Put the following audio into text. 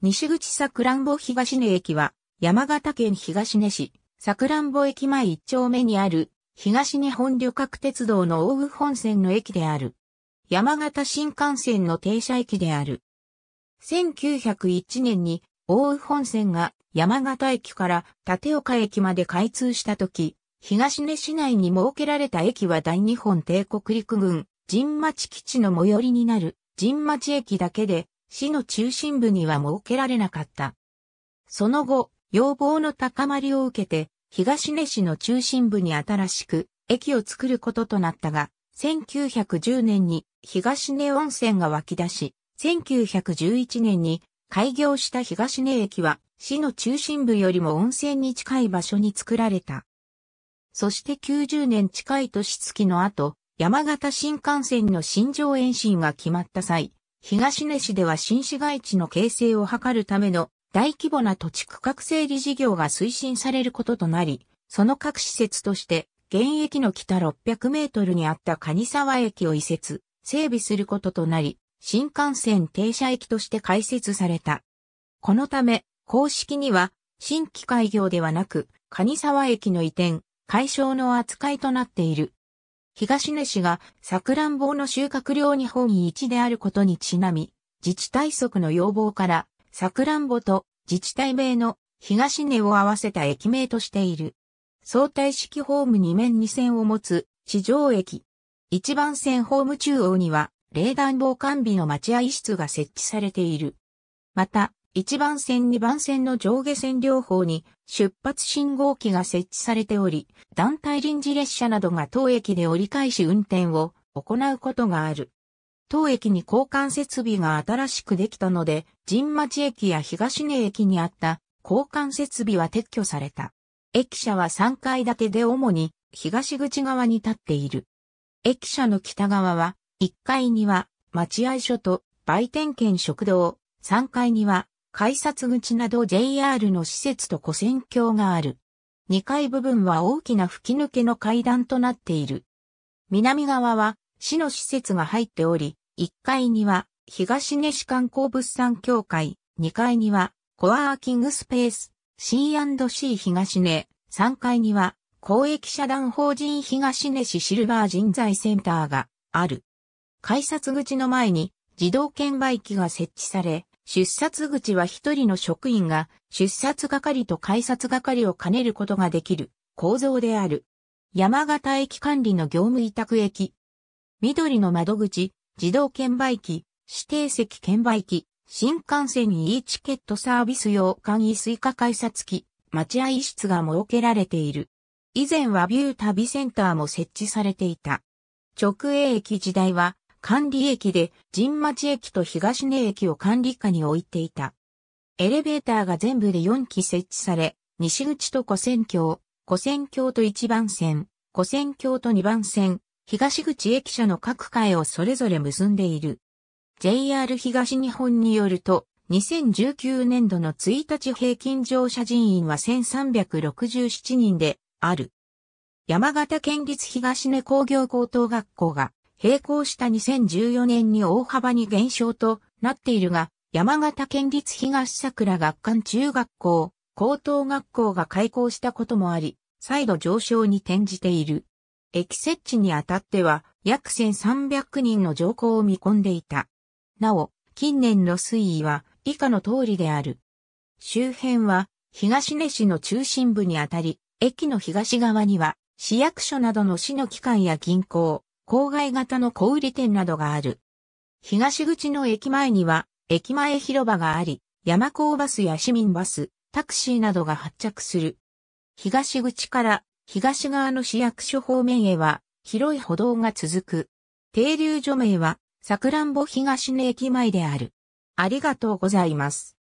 西口桜んぼ東根駅は、山形県東根市、桜んぼ駅前一丁目にある、東日本旅客鉄道の大宇本線の駅である。山形新幹線の停車駅である。1901年に大宇本線が山形駅から立岡駅まで開通した時、東根市内に設けられた駅は大日本帝国陸軍、神町基地の最寄りになる、神町駅だけで、市の中心部には設けられなかった。その後、要望の高まりを受けて、東根市の中心部に新しく駅を作ることとなったが、1910年に東根温泉が湧き出し、1911年に開業した東根駅は市の中心部よりも温泉に近い場所に作られた。そして90年近い年月の後、山形新幹線の新城延伸が決まった際、東根市では新市街地の形成を図るための大規模な土地区画整理事業が推進されることとなり、その各施設として、現役の北600メートルにあった蟹沢駅を移設、整備することとなり、新幹線停車駅として開設された。このため、公式には、新規開業ではなく、蟹沢駅の移転、解消の扱いとなっている。東根市がさくらんぼの収穫量日本一であることにちなみ、自治体則の要望から、さくらんぼと自治体名の東根を合わせた駅名としている。相対式ホーム2面2線を持つ地上駅。一番線ホーム中央には冷暖房完備の待合室が設置されている。また、1番線2番線の上下線両方に出発信号機が設置されており、団体臨時列車などが当駅で折り返し運転を行うことがある。当駅に交換設備が新しくできたので、神町駅や東根駅にあった交換設備は撤去された。駅舎は3階建てで主に東口側に立っている。駅舎の北側は1階には待合所と売店兼食堂、3階には改札口など JR の施設と古線橋がある。2階部分は大きな吹き抜けの階段となっている。南側は市の施設が入っており、1階には東根市観光物産協会、2階にはコワーキングスペース、C&C 東根、3階には公益社団法人東根市シルバー人材センターがある。改札口の前に自動券売機が設置され、出札口は一人の職員が出札係と改札係を兼ねることができる構造である。山形駅管理の業務委託駅。緑の窓口、自動券売機、指定席券売機、新幹線 e チケットサービス用簡易スイカ改札機、待合室が設けられている。以前はビュー旅センターも設置されていた。直営駅時代は管理駅で神町駅と東根駅を管理下に置いていた。エレベーターが全部で4基設置され、西口と古仙橋、古仙橋と1番線、古仙橋と2番線、東口駅舎の各階をそれぞれ結んでいる。JR 東日本によると、2019年度の1日平均乗車人員は1367人である。山形県立東根工業高等学校が並行した2014年に大幅に減少となっているが、山形県立東桜学館中学校、高等学校が開校したこともあり、再度上昇に転じている。駅設置にあたっては、約1300人の乗降を見込んでいた。なお、近年の推移は以下の通りである。周辺は東根市の中心部にあたり、駅の東側には市役所などの市の機関や銀行、郊外型の小売店などがある。東口の駅前には、駅前広場があり、山高バスや市民バス、タクシーなどが発着する。東口から東側の市役所方面へは広い歩道が続く。停留所名は、さくらんぼ東根駅前である。ありがとうございます。